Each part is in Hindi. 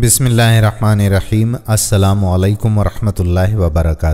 बिसमीम अल्लाम वरहमल वबरक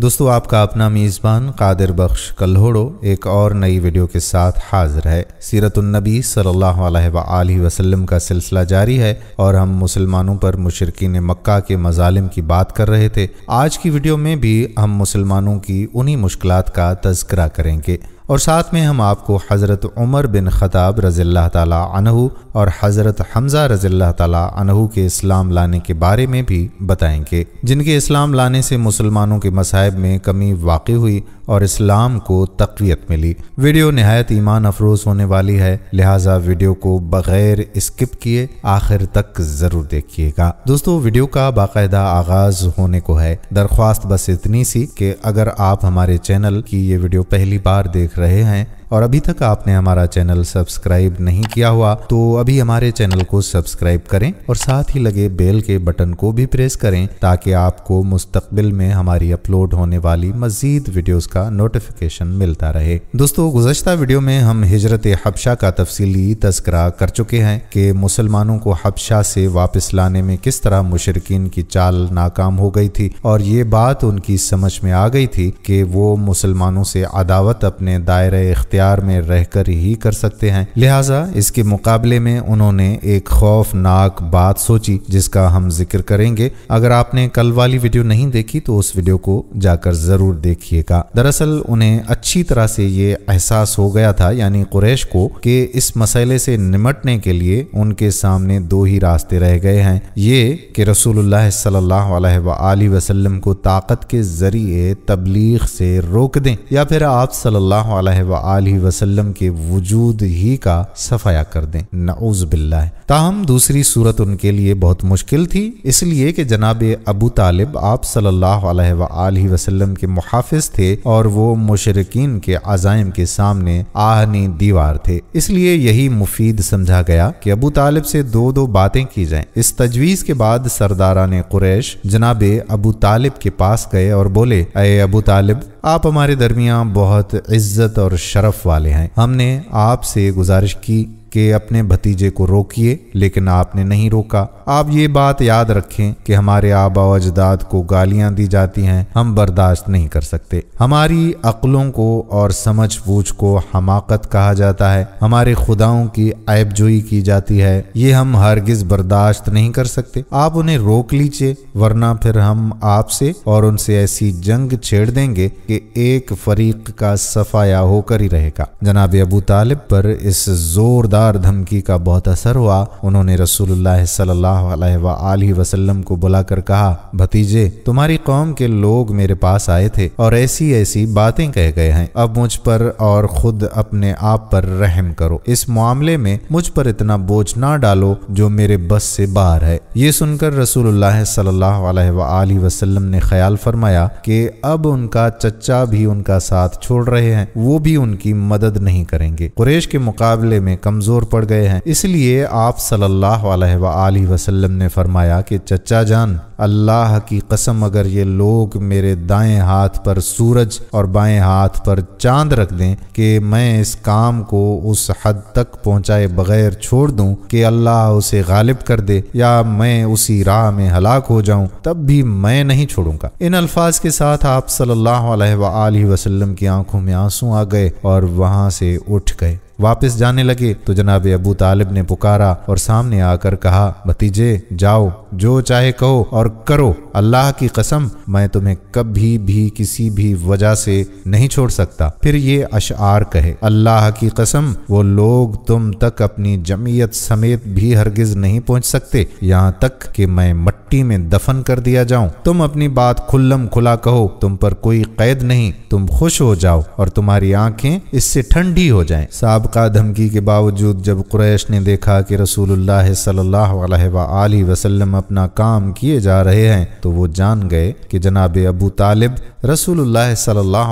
दोस्तों आपका अपना मेज़बान कादिर बख्श कल्होड़ो एक और नई वीडियो के साथ हाजिर है सीरतुलनबी सल्लल्लाहु अलैहि वसल्लम का सिलसिला जारी है और हम मुसलमानों पर मुशरकिन मक्का के मजालिम की बात कर रहे थे आज की वीडियो में भी हम मुसलमानों की उन्हीं मुश्किल का तस्करा करेंगे और साथ में हम आपको हज़रत उमर बिन ख़ताब रज़ील्ला तहु और हज़रत हमज़ा रज़ील्ला तहु के इस्लाम लाने के बारे में भी बताएंगे जिनके इस्लाम लाने से मुसलमानों के मसाइब में कमी वाक़ हुई और इस्लाम को तकवीत मिली वीडियो नहायत ईमान अफरोज़ होने वाली है लिहाजा वीडियो को बग़ैर स्किप किए आखिर तक ज़रूर देखिएगा दोस्तों वीडियो का बाकायदा आगाज़ होने को है दरख्वास्त बस इतनी सी कि अगर आप हमारे चैनल की ये वीडियो पहली बार देख दिख रहे हैं और अभी तक आपने हमारा चैनल सब्सक्राइब नहीं किया हुआ तो अभी हमारे चैनल को सब्सक्राइब करें और साथ ही लगे बेल के बटन को भी प्रेस करें ताकि आपको मुस्तबिल में हमारी अपलोड होने वाली मजीद वीडियोस का नोटिफिकेशन मिलता रहे दोस्तों गुजशत वीडियो में हम हिजरत हबशा का तफसीली तस्करा कर चुके हैं कि मुसलमानों को हबशा से वापस लाने में किस तरह मुशरकिन की चाल नाकाम हो गई थी और ये बात उनकी समझ में आ गई थी कि वो मुसलमानों से अदावत अपने दायरे इख्तियार प्यार में रहकर ही कर सकते हैं लिहाजा इसके मुकाबले में उन्होंने एक खौफनाक बात सोची जिसका हम जिक्र करेंगे अगर आपने कल वाली वीडियो नहीं देखी तो उस वीडियो को जाकर जरूर देखिएगा दरअसल उन्हें अच्छी तरह से ये एहसास हो गया था यानी कुरैश को कि इस मसले से निमटने के लिए उनके सामने दो ही रास्ते रह गए हैं ये कि रसूलुल्लाह सल्लल्लाहु अलैहि वसल्लम को ताकत के जरिए तबलीग से रोक दें या फिर आप सल्लल्लाहु अलैहि अलैहि वसल्लम के वजूद ही का सफाया कर दें नऊज बिल्ला ताहम दूसरी सूरत उनके लिए बहुत मुश्किल थी इसलिए कि जनाब अबू तालिब आप सल्लल्लाहु अलैहि वसल्लम के मुहाफिज थे और वो मुशरकिन के आज़ाइम के सामने आहनी दीवार थे इसलिए यही मुफीद समझा गया कि अबू तालिब से दो दो बातें की जाएं इस तजवीज़ के बाद सरदारा ने कुरैश जनाब अबू तालिब के पास गए और बोले अय अबू तालिब आप हमारे दरमियाँ बहुत इज्जत और शरफ वाले हैं हमने आपसे गुजारिश की कि अपने भतीजे को रोकिए लेकिन आपने नहीं रोका आप ये बात याद रखें कि हमारे आबा अजदाद को गालियां दी जाती हैं हम बर्दाश्त नहीं कर सकते हमारी अकलों को और समझ बूझ को हमाकत कहा जाता है हमारे खुदाओं की ऐबजोई की जाती है ये हम हरगिज बर्दाश्त नहीं कर सकते आप उन्हें रोक लीजिए वरना फिर हम आपसे और उनसे ऐसी जंग छेड़ देंगे कि एक फरीक का सफाया होकर ही रहेगा जनाब अबू तालिब पर इस जोरदार जोरदार धमकी का बहुत असर हुआ उन्होंने रसूलुल्लाह सल्लल्लाहु वसल्लम को बुलाकर कहा भतीजे तुम्हारी कौम के लोग मेरे पास आए थे और ऐसी ऐसी बातें कह गए हैं अब मुझ पर और खुद अपने आप पर रहम करो इस मामले में मुझ पर इतना बोझ ना डालो जो मेरे बस से बाहर है ये सुनकर रसूल सल्लल्लाहु वसल्लम ने ख्याल फरमाया कि अब उनका चचा भी उनका साथ छोड़ रहे हैं वो भी उनकी मदद नहीं करेंगे कुरेश के मुकाबले में कमजोर कमज़ोर पड़ गए हैं इसलिए आप सल्लल्लाहु अलैहि वसल्लम ने फरमाया कि चचा जान अल्लाह की कसम अगर ये लोग मेरे दाएं हाथ पर सूरज और बाएं हाथ पर चांद रख दें कि मैं इस काम को उस हद तक पहुंचाए बगैर छोड़ दूं कि अल्लाह उसे गालिब कर दे या मैं उसी राह में हलाक हो जाऊं तब भी मैं नहीं छोड़ूंगा इन अल्फाज के साथ आप सल्लल्लाहु अलैहि वसल्लम की आंखों में आंसू आ गए और वहां से उठ गए वापस जाने लगे तो जनाब अबू तालिब ने पुकारा और सामने आकर कहा भतीजे जाओ जो चाहे कहो और करो अल्लाह की कसम मैं तुम्हें कभी भी किसी भी वजह से नहीं छोड़ सकता फिर ये अशार कहे अल्लाह की कसम वो लोग तुम तक अपनी जमीयत समेत भी हरगिज नहीं पहुंच सकते यहाँ तक कि मैं मट्टी में दफन कर दिया जाऊं तुम अपनी बात खुल्लम खुला कहो तुम पर कोई कैद नहीं तुम खुश हो जाओ और तुम्हारी आंखें इससे ठंडी हो जाएं। साहब धक्का धमकी के बावजूद जब कुरैश ने देखा कि रसूलुल्लाह सल्ला वसल्लम अपना काम किए जा रहे हैं तो वो जान गए कि जनाब अबू तालिब रसूलुल्लाह सल्ला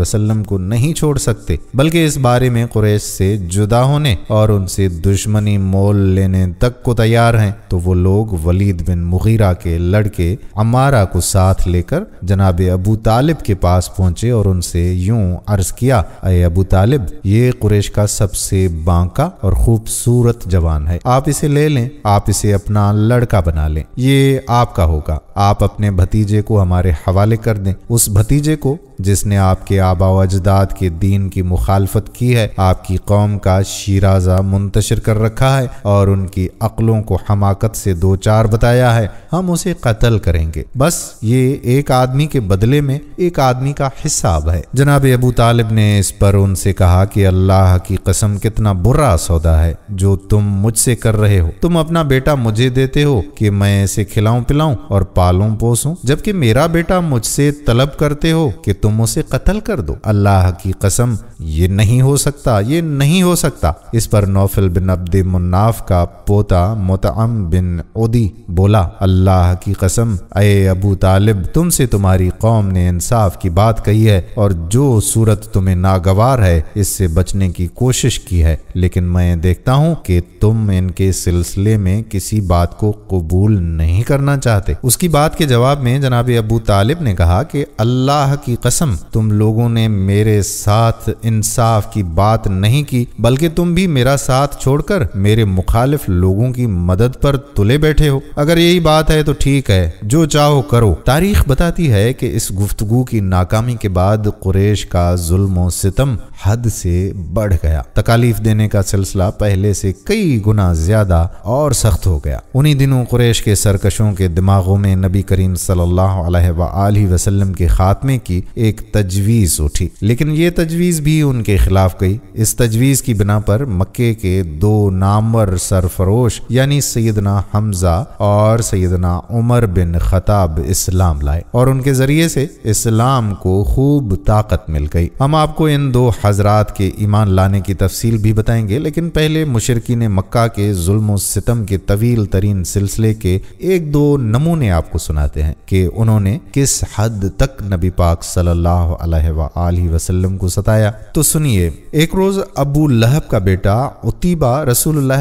वसल्लम को नहीं छोड़ सकते बल्कि इस बारे में कुरैश से जुदा होने और उनसे दुश्मनी मोल लेने तक को तैयार हैं तो वो लोग वलीद बिन मुगीरा के लड़के अमारा को साथ लेकर जनाब अबू तालिब के पास पहुंचे और उनसे यूं अर्ज किया अय अबू तालिब ये देश का सबसे बांका और खूबसूरत जवान है आप इसे ले लें आप इसे अपना लड़का बना लें ये आपका होगा आप अपने भतीजे को हमारे हवाले कर दें उस भतीजे को जिसने आपके आबा अजदाद के दीन की मुखालफत की है आपकी कौम का शीराजा मुंतशर कर रखा है और उनकी अकलों को हमाकत से दो चार बताया है हम उसे कत्ल करेंगे बस ये एक आदमी के बदले में एक आदमी का हिसाब है जनाब अबू तालिब ने इस पर उनसे कहा कि अल्लाह की कसम कितना बुरा सौदा है जो तुम मुझसे कर रहे हो तुम अपना बेटा मुझे देते हो कि मैं इसे खिलाऊं पिलाऊं और पालूं पोसूं जबकि मेरा बेटा मुझसे तलब करते हो कि तुम उसे कत्ल कर दो अल्लाह की कसम ये नहीं हो सकता ये नहीं हो सकता इस पर नौफिल बिन अब्द मुन्नाफ का पोता मोतम बिन उदी बोला अल्लाह की कसम अय अबू तालिब तुमसे तुम्हारी कौम ने इंसाफ की बात कही है और जो सूरत तुम्हें नागवार है इससे बचने की कोशिश की है लेकिन मैं देखता हूँ कि तुम इनके सिलसिले में किसी बात को कबूल नहीं करना चाहते उसकी बात के जवाब में जनाब अबू तालिब ने कहा कि अल्लाह की कसम तुम लोगों ने मेरे साथ इंसाफ की बात नहीं की बल्कि तुम भी मेरा साथ छोड़कर मेरे मुखालिफ लोगों की मदद पर तुले बैठे हो अगर यही बात है तो ठीक है जो चाहो करो तारीख बताती है कि इस गुफ्तगु की नाकामी के बाद कुरेश का जुल्म सितम हद से बढ़ गया तकालीफ देने का सिलसिला पहले से कई गुना ज्यादा और सख्त हो गया उन्हीं दिनों कुरेश के सरकशों के दिमागों में नबी करीम सल्ला वसलम के ख़ात्मे की एक तजवीज़ उठी लेकिन ये तजवीज़ भी उनके खिलाफ गई इस तजवीज़ की बिना पर मक्के के दो नामवर सरफरोश यानी सैदना हमज़ा और सैदना उमर बिन खताब इस्लाम लाए और उनके ज़रिए से इस्लाम को खूब ताकत मिल गई हम आपको इन दो हजरात के ईमान लाने की तफसील भी बताएंगे लेकिन पहले मुशरकिन मक्का के जुल्म सितम के तवील तरीन सिलसिले के एक दो नमूने आपको आपको सुनाते हैं कि उन्होंने किस हद तक नबी पाक सल्लल्लाहु अलैहि वसल्लम को सताया तो सुनिए एक रोज अबू लहब का बेटा उतीबा रसूल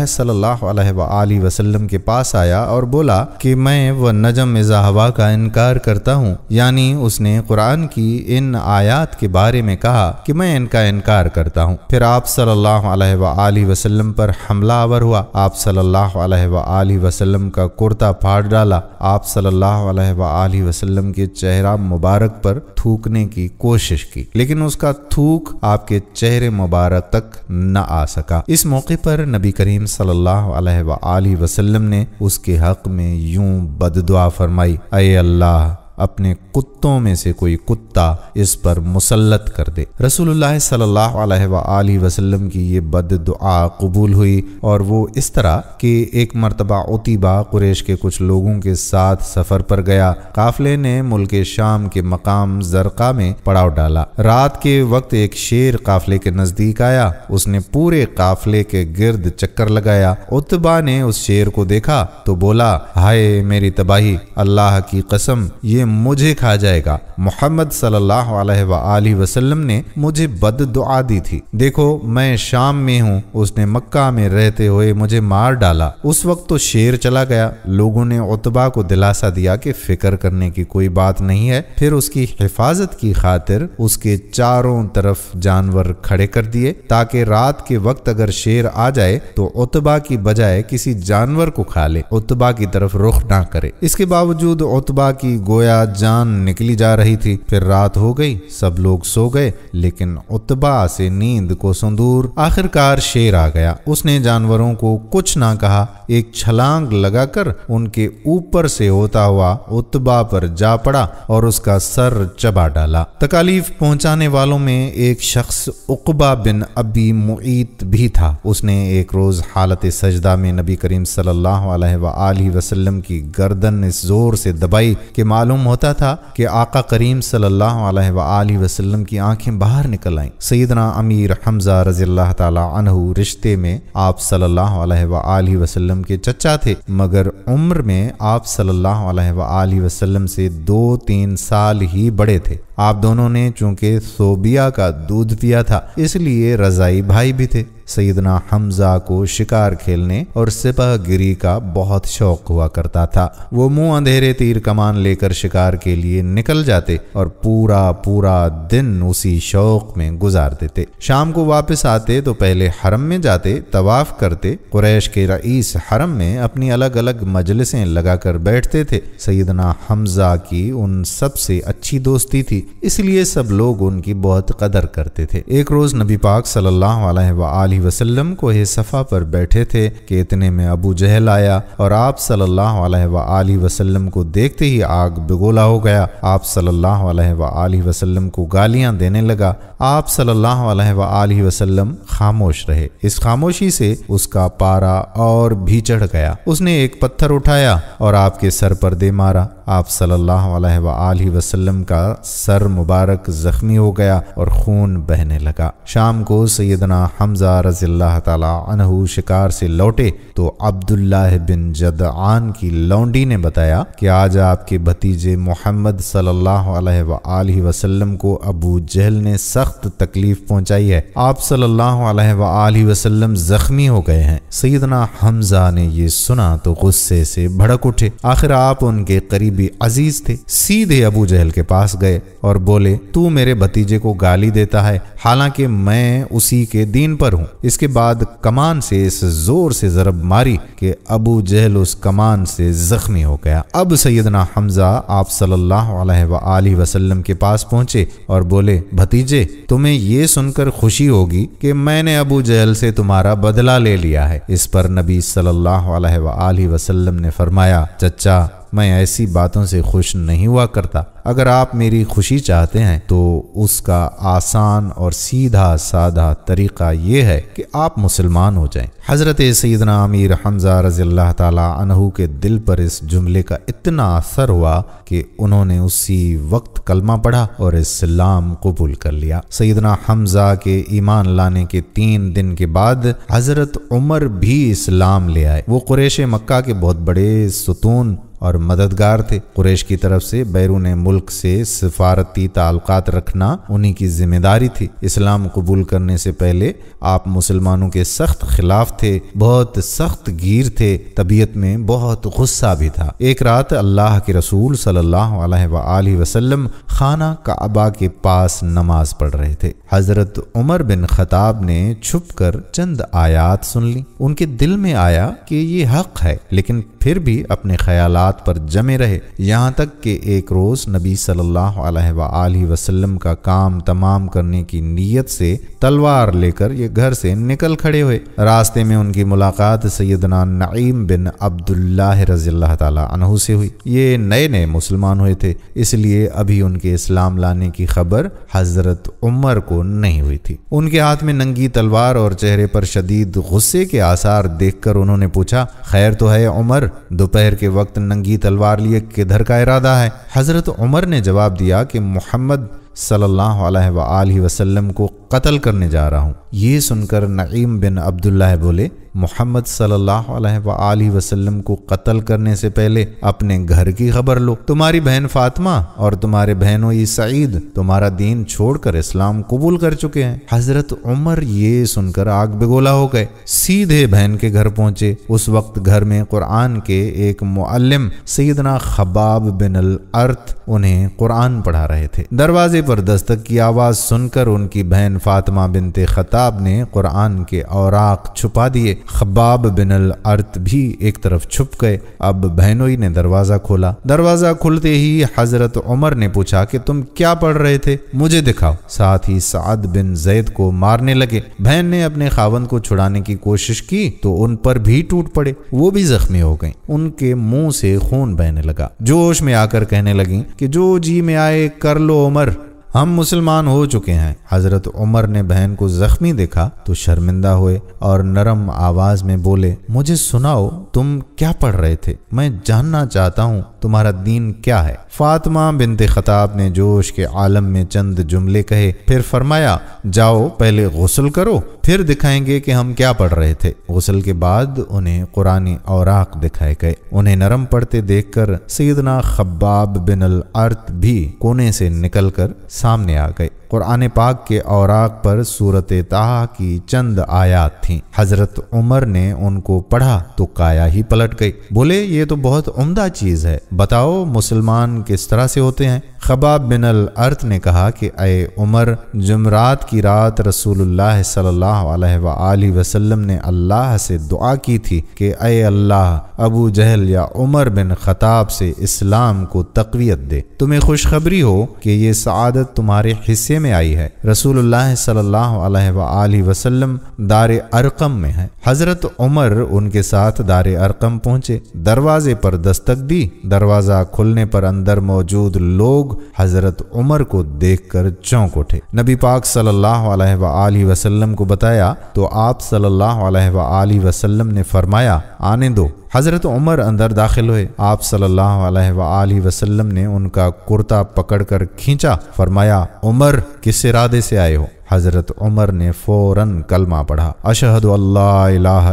वसल्लम के पास आया और बोला कि मैं व नजम इजाहवा का इनकार करता हूँ यानी उसने कुरान की इन आयात के बारे में कहा कि मैं इनका इनकार करता हूँ फिर आप सल्लल्लाहु अलैहि वसल्लम पर हमलावर हुआ आप सल्लाह वसल्लम का कुर्ता फाड़ डाला आप सल्लल्लाहु वसल्लम के चेहरा मुबारक पर थूकने की कोशिश की लेकिन उसका थूक आपके चेहरे मुबारक तक न आ सका इस मौके पर नबी करीम सल्लल्लाहु अलैहि वसल्लम ने उसके हक में यूं बददुआ फरमाई अल्लाह अपने कुत्तों में से कोई कुत्ता इस पर मुसलत कर दे रसूलुल्लाह सल्लल्लाहु अलैहि वसल्लम की ये बद दुआ कबूल हुई और वो इस तरह कि एक मरतबा उतीबा कुरेश के कुछ लोगों के साथ सफ़र पर गया काफले ने मुल्क शाम के मकाम जरका में पड़ाव डाला रात के वक्त एक शेर काफले के नज़दीक आया उसने पूरे काफले के गिर्द चक्कर लगाया उतबा ने उस शेर को देखा तो बोला हाय मेरी तबाही अल्लाह की कसम ये लिए मुझे खा जाएगा मोहम्मद सल्लल्लाहु वसल्लम ने मुझे बद दुआ दी थी देखो मैं शाम में हूँ उसने मक्का में रहते हुए मुझे मार डाला उस वक्त तो शेर चला गया लोगों ने उतबा को दिलासा दिया कि फिक्र करने की कोई बात नहीं है फिर उसकी हिफाजत की खातिर उसके चारों तरफ जानवर खड़े कर दिए ताकि रात के वक्त अगर शेर आ जाए तो उतबा की बजाय किसी जानवर को खा ले उतबा की तरफ रुख ना करे इसके बावजूद उतबा की गोया आज जान निकली जा रही थी फिर रात हो गई सब लोग सो गए लेकिन उतबा से नींद को सुंदूर आखिरकार शेर आ गया उसने जानवरों को कुछ ना कहा एक छलांग लगाकर उनके ऊपर से होता हुआ उतबा पर जा पड़ा और उसका सर चबा डाला तकालीफ पहुंचाने वालों में एक शख्स उकबा बिन अबी मुईत भी था उसने एक रोज हालत सजदा में नबी करीम सल्लल्लाहु अलैहि वसल्लम की गर्दन इस जोर से दबाई कि मालूम मालूम होता था कि आका करीम सल्ला वसलम की आंखें बाहर निकल आईं सैदना अमीर हमजा रजी तहु रिश्ते में आप सल्ला वसलम के चचा थे मगर उम्र में आप सल्ला वसलम से दो तीन साल ही बड़े थे आप दोनों ने चूंकि सोबिया का दूध पिया था इसलिए रजाई भाई भी थे सईदना हमजा को शिकार खेलने और सिपह गिरी का बहुत शौक हुआ करता था वो मुंह अंधेरे तीर कमान लेकर शिकार के लिए निकल जाते और पूरा पूरा दिन उसी शौक में गुजार देते शाम को वापस आते तो पहले हरम में जाते तवाफ करते कुरैश के रईस हरम में अपनी अलग अलग मजलिसें लगाकर बैठते थे सईदना हमजा की उन सबसे अच्छी दोस्ती थी इसलिए सब लोग उनकी बहुत कदर करते थे एक रोज नबी पाक सल्लल्लाहु अलैहि वसल्लम को ही सफ़ा पर बैठे थे कि इतने में अबू जहल आया और आप सल्लल्लाहु अलैहि वसल्लम को देखते ही आग बिगोला हो गया आप सल्लल्लाहु अलैहि वसल्लम को गालियां देने लगा आप सल्लल्लाहु अलैहि वसल्लम खामोश रहे इस खामोशी से उसका पारा और भी चढ़ गया उसने एक पत्थर उठाया और आपके सर पर दे मारा आप सल्लल्लाहु अलैहि वसल्लम का सर मुबारक जख्मी हो गया और खून बहने लगा शाम को सैदना हमजा रजील्ला तहु शिकार से लौटे तो अब्दुल्लाह बिन आन की लौंडी ने बताया कि आज आपके भतीजे मोहम्मद सल्लल्लाहु अलैहि को अबू जहल ने सख्त सख्त तकलीफ पहुंचाई है आप सल्लल्लाहु अलैहि वसल्लम जख्मी हो गए हैं सईदना हमजा ने यह सुना तो गुस्से से भड़क उठे आखिर आप उनके करीबी अजीज थे सीधे अबू जहल के पास गए और बोले तू मेरे भतीजे को गाली देता है हालांकि मैं उसी के दीन पर हूँ इसके बाद कमान से इस जोर से जरब मारी कि अबू जहल उस कमान से जख्मी हो गया अब सैदना हमजा आप सल्लल्लाहु अलैहि वसल्लम के पास पहुंचे और बोले भतीजे तुम्हें ये सुनकर खुशी होगी कि मैंने अबू जहल से तुम्हारा बदला ले लिया है इस पर नबी सल्लल्लाहु अलैहि वसल्लम ने फरमाया चचा मैं ऐसी बातों से खुश नहीं हुआ करता अगर आप मेरी खुशी चाहते हैं तो उसका आसान और सीधा साधा तरीका ये है कि आप मुसलमान हो जाएं। हज़रत सैदना अमीर हमजा रज़ी तहु के दिल पर इस जुमले का इतना असर हुआ कि उन्होंने उसी वक्त कलमा पढ़ा और इस्लाम कबूल कर लिया सैदना हमजा के ईमान लाने के तीन दिन के बाद हज़रत उमर भी इस्लाम ले आए वो कुरेश मक्का के बहुत बड़े सुतून और मददगार थे कुरेश की तरफ से बैरून मुल्क से सिफारती ताल्लुकात रखना उन्हीं की जिम्मेदारी थी इस्लाम कबूल करने से पहले आप मुसलमानों के सख्त खिलाफ थे बहुत सख्त गिर थे तबीयत में बहुत गुस्सा भी था एक रात अल्लाह के रसूल सल्ला वसलम वसल्लम खाना काबा के पास नमाज पढ़ रहे थे हजरत उमर बिन खताब ने छुप कर चंद आयात सुन ली उनके दिल में आया कि ये हक है लेकिन फिर भी अपने ख्यालात पर जमे रहे यहाँ तक कि एक रोज़ नबी सल्लल्लाहु अलैहि वसल्लम का काम तमाम करने की नीयत से तलवार लेकर ये घर से निकल खड़े हुए रास्ते में उनकी मुलाकात सैदना नईम बिन अब्दुल्ला रजील्ला तहु से हुई ये नए नए मुसलमान हुए थे इसलिए अभी उनके इस्लाम लाने की खबर हज़रत उमर को नहीं हुई थी उनके हाथ में नंगी तलवार और चेहरे पर शदीद गुस्से के आसार देखकर उन्होंने पूछा खैर तो है उमर दोपहर के वक्त नंगी तलवार लिए किधर का इरादा है हजरत उमर ने जवाब दिया कि मोहम्मद सल्ला वसलम को कत्ल करने जा रहा हूँ ये सुनकर नईम बिन अब्दुल्ला बोले मोहम्मद सल्ला वसलम को कत्ल करने से पहले अपने घर की खबर लो तुम्हारी बहन फातिमा और तुम्हारे बहनों ये सईद तुम्हारा दीन छोड़कर इस्लाम कबूल कर चुके हैं हजरत उमर ये सुनकर आग बिगोला हो गए सीधे बहन के घर पहुंचे उस वक्त घर में कुरान के एक मुअल्लिम सईदना खबाब बिन अल अर्थ उन्हें कुरान पढ़ा रहे थे दरवाजे पर दस्तक की आवाज़ सुनकर उनकी बहन फातिमा बिनते ख़ताब ने कुरान के औराक छुपा दिए खबाब बिन अल अर्त भी एक तरफ छुप गए अब बहनोई ने दरवाज़ा खोला दरवाज़ा खुलते ही हज़रत उमर ने पूछा कि तुम क्या पढ़ रहे थे मुझे दिखाओ साथ ही साद बिन जैद को मारने लगे बहन ने अपने खावन को छुड़ाने की कोशिश की तो उन पर भी टूट पड़े वो भी जख्मी हो गई उनके मुंह से खून बहने लगा जोश में आकर कहने लगी कि जो जी में आए कर लो उमर हम मुसलमान हो चुके हैं हज़रत उमर ने बहन को ज़ख्मी देखा तो शर्मिंदा हुए और नरम आवाज़ में बोले मुझे सुनाओ तुम क्या पढ़ रहे थे मैं जानना चाहता हूँ तुम्हारा दीन क्या है फातिमा बिनते खताब ने जोश के आलम में चंद जुमले कहे फिर फरमाया जाओ पहले गसल करो फिर दिखाएंगे कि हम क्या पढ़ रहे थे गसल के बाद उन्हें कुरानी और दिखाए गए उन्हें नरम देख देखकर सीदना खब्बाब बिन अल अर्थ भी कोने से निकलकर सामने आ गए कुरान पाक के औराक पर सूरत ताहा की चंद आयात थीं हज़रत उमर ने उनको पढ़ा तो काया ही पलट गई बोले ये तो बहुत उम्दा चीज़ है बताओ मुसलमान किस तरह से होते हैं खबाब बिन अल अर्थ ने कहा कि अय उमर जुमरात की रात रसूलुल्लाह सल्लल्लाहु अलैहि वसल्लम ने अल्लाह से दुआ की थी कि अय अल्लाह अबू जहल या उमर बिन खताब से इस्लाम को तकवीत दे तुम्हें खुशखबरी हो कि ये सआदत तुम्हारे हिस्से में आई है रसूल सल्ला वसलम दार अरकम में है हज़रत उमर उनके साथ दार अरकम पहुंचे दरवाजे पर दस्तक दी दर दरवाज़ा खुलने पर अंदर मौजूद लोग हज़रत उमर को देखकर चौंक उठे नबी पाक सल्लल्लाहु अलैहि वसल्लम को बताया तो आप सल्लल्लाहु अलैहि वसल्लम ने फरमाया आने दो हज़रत उमर अंदर दाखिल हुए आप सल्लल्लाहु अलैहि वसल्लम ने उनका कुर्ता पकड़कर खींचा फरमाया उमर किस इरादे से आए हो हज़रत उमर ने फौरन कलमा पढ़ा अशहद अल्लाह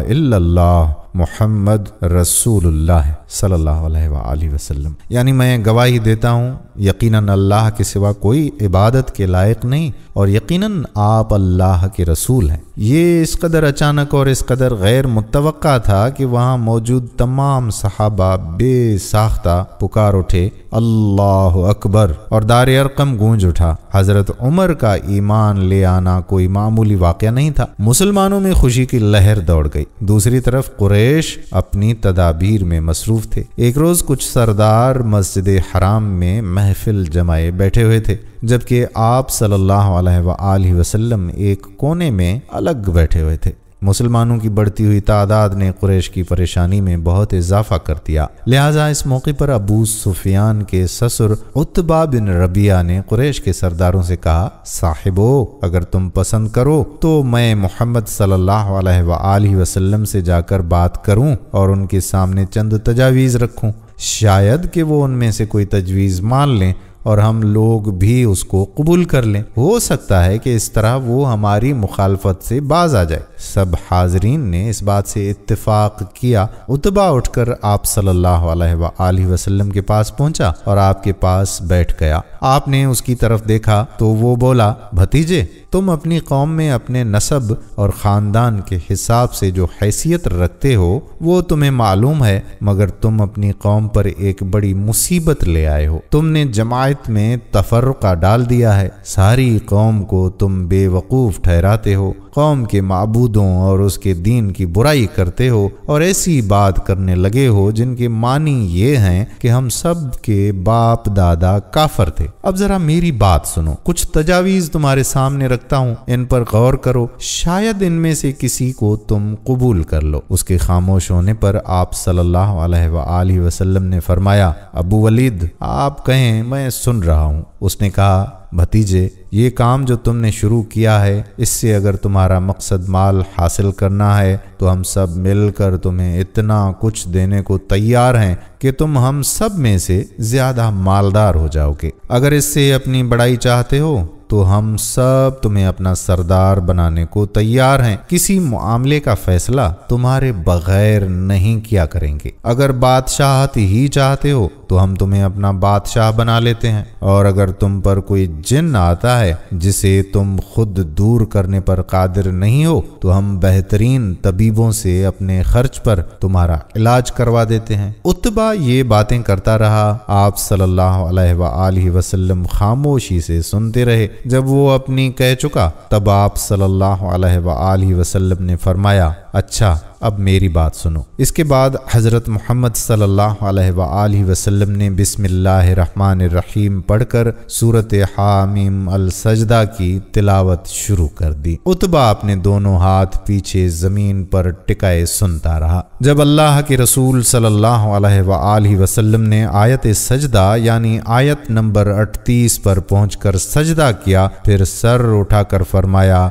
मोहम्मद रसूलुल्लाह सल्लल्लाहु अलैहि वसल्लम यानी मैं गवाही देता हूँ यकीनन अल्लाह के सिवा कोई इबादत के लायक नहीं और यकीनन आप अल्लाह के रसूल हैं ये इस कदर अचानक और इस कदर गैर मुतव था कि वहाँ मौजूद तमाम सहाबा बेसाख्ता पुकार उठे अल्लाह अकबर और दार अरकम गूंज उठा हजरत उमर का ईमान ले आना कोई मामूली वाक़ नहीं था मुसलमानों में खुशी की लहर दौड़ गई दूसरी तरफ कुरेश अपनी तदाबीर में मसरूफ मसरूफ़ थे एक रोज़ कुछ सरदार मस्जिद हराम में महफिल जमाए बैठे हुए थे जबकि आप सल्लल्लाहु अलैहि वसल्लम एक कोने में अलग बैठे हुए थे मुसलमानों की बढ़ती हुई तादाद ने कुरेश की परेशानी में बहुत इजाफा कर दिया लिहाजा इस मौके पर अबू सुफियान के ससुर उत्बा बिन रबिया ने कुरेश के सरदारों से कहा साहिबो अगर तुम पसंद करो तो मैं मोहम्मद सल्लल्लाहु वसलम से जाकर बात करूं और उनके सामने चंद तजावीज़ रखूं शायद कि वो उनमें से कोई तजवीज़ मान लें और हम लोग भी उसको कबूल कर लें हो सकता है कि इस तरह वो हमारी मुखालफत से बाज आ जाए सब हाजरीन ने इस बात से इतफाक किया उतबा उठकर आप सल्लल्लाहु अलैहि वसल्लम के पास पहुंचा और आपके पास बैठ गया आपने उसकी तरफ देखा तो वो बोला भतीजे तुम अपनी कौम में अपने नसब और ख़ानदान के हिसाब से जो हैसियत रखते हो वो तुम्हें मालूम है मगर तुम अपनी कौम पर एक बड़ी मुसीबत ले आए हो तुमने जमाए आयत में तफरुका डाल दिया है सारी कौम को तुम बेवकूफ़ ठहराते हो कौम के मबूदों और उसके दीन की बुराई करते हो और ऐसी बात करने लगे हो जिनके मानी ये हैं कि हम सब के बाप दादा काफर थे अब जरा मेरी बात सुनो कुछ तजावीज तुम्हारे सामने रखता हूँ इन पर गौर करो शायद इनमें से किसी को तुम कबूल कर लो उसके खामोश होने पर आप सल्लाह वसलम वसल्लम ने फरमाया अबू वलीद आप कहें मैं सुन रहा हूँ उसने कहा भतीजे ये काम जो तुमने शुरू किया है इससे अगर तुम्हारा मकसद माल हासिल करना है तो हम सब मिलकर तुम्हें इतना कुछ देने को तैयार हैं कि तुम हम सब में से ज़्यादा मालदार हो जाओगे अगर इससे अपनी बड़ाई चाहते हो तो हम सब तुम्हें अपना सरदार बनाने को तैयार हैं किसी मामले का फैसला तुम्हारे बगैर नहीं किया करेंगे अगर बादशाहत ही चाहते हो तो हम तुम्हें अपना बादशाह बना लेते हैं और अगर तुम पर कोई जिन आता है जिसे तुम खुद दूर करने पर कादिर नहीं हो तो हम बेहतरीन तबीबों से अपने खर्च पर तुम्हारा इलाज करवा देते हैं उतबा ये बातें करता रहा आप सल्लल्लाहु अलैहि वसल्लम खामोशी से सुनते रहे जब वो अपनी कह चुका तब आप सल्लल्लाहु अलैहि वसल्लम ने फरमाया अच्छा अब मेरी बात सुनो इसके बाद हज़रत मोहम्मद सल्ला अलैहि ने बिस्मिल्लाहिर्रहमानिर्रहीम पढ़कर सूरत हामीम अलसजदा की तिलावत शुरू कर दी उतबा अपने दोनों हाथ पीछे ज़मीन पर टिकाए सुनता रहा जब अल्लाह के रसूल सल्ला वसलम ने आयत सजदा यानी आयत नंबर अठतीस पर पहुँच कर सजदा किया फिर सर उठा कर फरमाया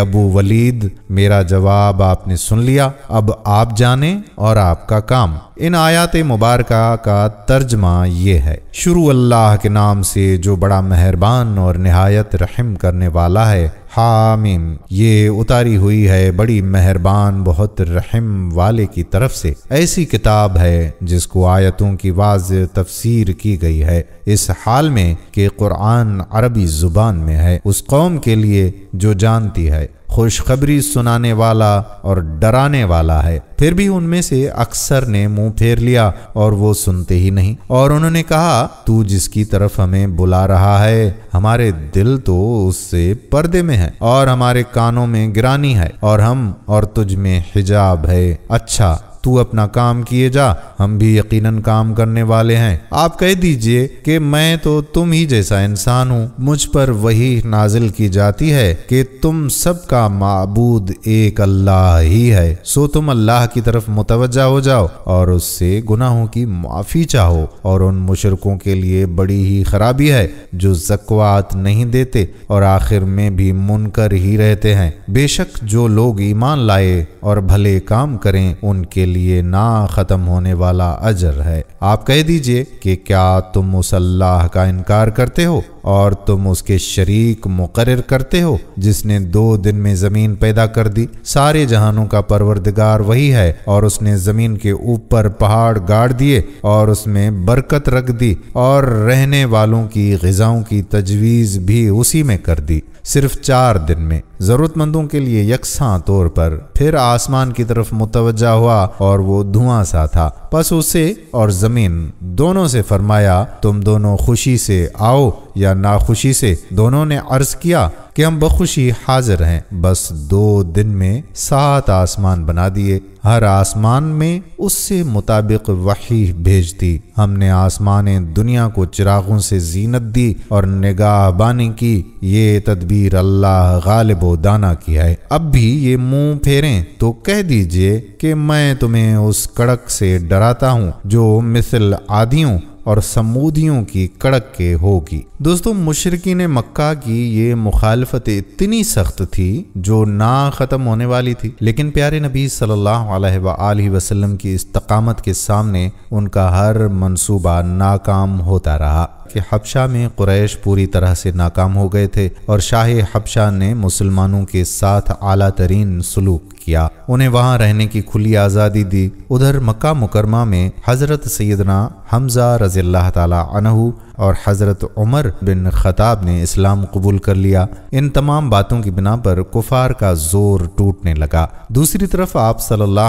अबू वलीद मेरा जवाब आपने सुन लिया अब आप जाने और आपका काम इन आयात मुबारक का तर्जमा ये है शुरू अल्लाह के नाम से जो बड़ा मेहरबान और नहायत रहम करने वाला है हामिम ये उतारी हुई है बड़ी मेहरबान बहुत रहम वाले की तरफ से ऐसी किताब है जिसको आयतों की वाज तफसीर की गई है इस हाल में कि कुरान अरबी ज़ुबान में है उस कौम के लिए जो जानती है खुशखबरी सुनाने वाला और डराने वाला है फिर भी उनमें से अक्सर ने मुंह फेर लिया और वो सुनते ही नहीं और उन्होंने कहा तू जिसकी तरफ हमें बुला रहा है हमारे दिल तो उससे पर्दे में है और हमारे कानों में गिरानी है और हम और तुझ में हिजाब है अच्छा तू अपना काम किए जा हम भी यकीनन काम करने वाले हैं आप कह दीजिए कि मैं तो तुम ही जैसा इंसान हूँ मुझ पर वही नाजिल की जाती है कि तुम सबका मबूद एक अल्लाह ही है सो तुम अल्लाह की तरफ मुतवजा हो जाओ और उससे गुनाहों की माफ़ी चाहो और उन मुशरकों के लिए बड़ी ही खराबी है जो जकवात नहीं देते और आखिर में भी मुनकर ही रहते हैं बेशक जो लोग ईमान लाए और भले काम करें उनके लिए ना ख़त्म होने वाला अजर है आप कह दीजिए कि क्या तुम उस अल्लाह का इनकार करते हो और तुम उसके शरीक मुकर करते हो जिसने दो दिन में ज़मीन पैदा कर दी सारे जहानों का परवरदिगार वही है और उसने ज़मीन के ऊपर पहाड़ गाड़ दिए और उसमें बरकत रख दी और रहने वालों की गज़ाओं की तजवीज़ भी उसी में कर दी सिर्फ चार दिन में ज़रूरतमंदों के लिए यकसा तौर पर फिर आसमान की तरफ मुतवजा हुआ और वो धुआं सा था बस उसे और ज़मीन दोनों से फरमाया तुम दोनों खुशी से आओ या नाखुशी से दोनों ने अर्ज़ किया कि हम बखुशी हाजिर हैं बस दो दिन में सात आसमान बना दिए हर आसमान में उससे मुताबिक वही भेज दी हमने आसमान दुनिया को चिरागों से जीनत दी और निगाह बानी की ये तदबीर अल्लाह गालिब दाना की है अब भी ये मुंह फेरें तो कह दीजिए कि मैं तुम्हें उस कड़क से डराता हूँ जो मिसल आदियों और समूदियों की कड़क के होगी दोस्तों मुशरकी ने मक्का की ये मुखालफत इतनी सख्त थी जो ना ख़त्म होने वाली थी लेकिन प्यारे नबी सल्लल्लाहु अलैहि वसल्लम की इस्तकामत के सामने उनका हर मंसूबा नाकाम होता रहा कि हबशा में कुरैश पूरी तरह से नाकाम हो गए थे और शाह हबशा ने मुसलमानों के साथ आला तरीन सलूक किया उन्हें वहां रहने की खुली आज़ादी दी उधर मक्का मुकरमा में हज़रत सैदना हमजा रजील्ला तहु और हज़रत उमर बिन खताब ने इस्लाम कबूल कर लिया इन तमाम बातों की बिना पर कुफार का जोर टूटने लगा दूसरी तरफ आप सल्ला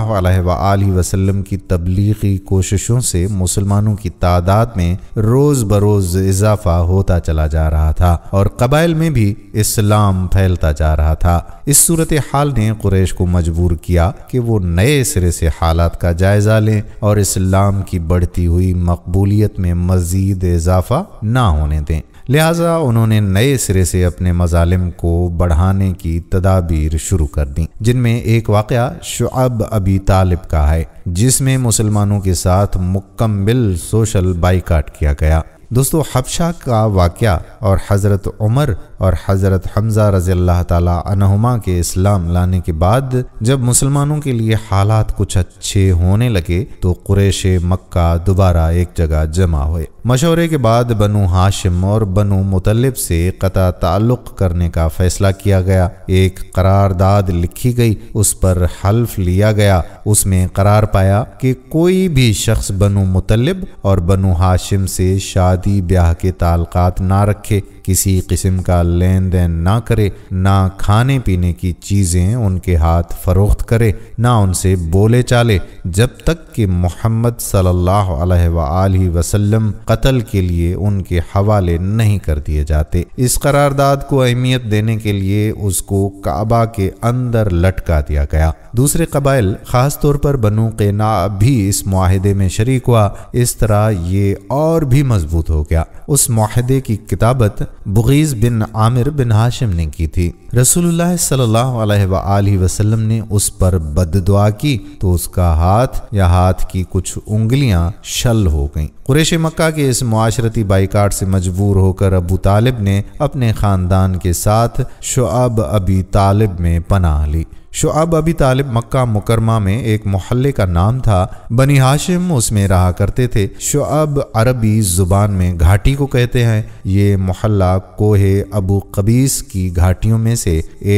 वसलम की तबलीगी कोशिशों से मुसलमानों की तादाद में रोज़ बरोज़ रोज़ इजाफा होता चला जा रहा था और कबाइल में भी इस्लाम फैलता जा रहा था इस सूरत हाल ने कुरैश को मजबूर किया कि वो नए सिरे से हालात का जायज़ा लें और इस्लाम की बढ़ती हुई मकबूलियत में मज़ीद इजाफा ना होने दें लिहाजा उन्होंने नए सिरे से अपने मजालिम को बढ़ाने की तदाबीर शुरू कर दी जिनमें एक वाक़ शुअब अबी तालिब का है जिसमें मुसलमानों के साथ मुकम्मल सोशल बाइकाट किया गया दोस्तों हबशा का वाक़ और हज़रत उमर और हज़रत हमज़ा रज़ी अल्लाह तहुमा के इस्लाम लाने के बाद जब मुसलमानों के लिए हालात कुछ अच्छे होने लगे तो कुरेश मक्का दोबारा एक जगह जमा हुए मशवरे के बाद बनु हाशिम और बनु मुतलब से कता ताल्लुक़ करने का फ़ैसला किया गया एक करारदाद लिखी गई उस पर हल्फ लिया गया उसमें करार पाया कि कोई भी शख्स बनु मुतलब और बनु हाशिम से शादी ब्याह के तालक ना रखे किसी किस्म का लेन देन ना करे ना खाने पीने की चीज़ें उनके हाथ फरोख्त करे ना उनसे बोले चाले जब तक कि मोहम्मद सल्ला अलैहि वसल्लम कत्ल के लिए उनके हवाले नहीं कर दिए जाते इस करारदाद को अहमियत देने के लिए उसको काबा के अंदर लटका दिया गया दूसरे कबाइल ख़ास तौर पर बनू के ना भी इस माहे में शरीक हुआ इस तरह ये और भी मजबूत हो गया उस माहे की किताबत बुगीज़ बिन आमिर बिन हाशिम ने की थी रसूल सल्लल्लाहु ने उस पर बद दुआ की तो उसका हाथ या हाथ की कुछ उंगलियां शल हो गईं। कुरेश मक्का के इस माशरती बाइकाट से मजबूर होकर अबू तालिब ने अपने ख़ानदान के साथ शुअब अबी तालिब में पनाह ली शुअब अभी तालिब मक्का मुकरमा में एक मोहल्ले का नाम था बनी हाशिम उसमें रहा करते थे शुअब अरबी ज़ुबान में घाटी को कहते हैं ये मोहल्ला कोहे अबू कबीस की घाटियों में से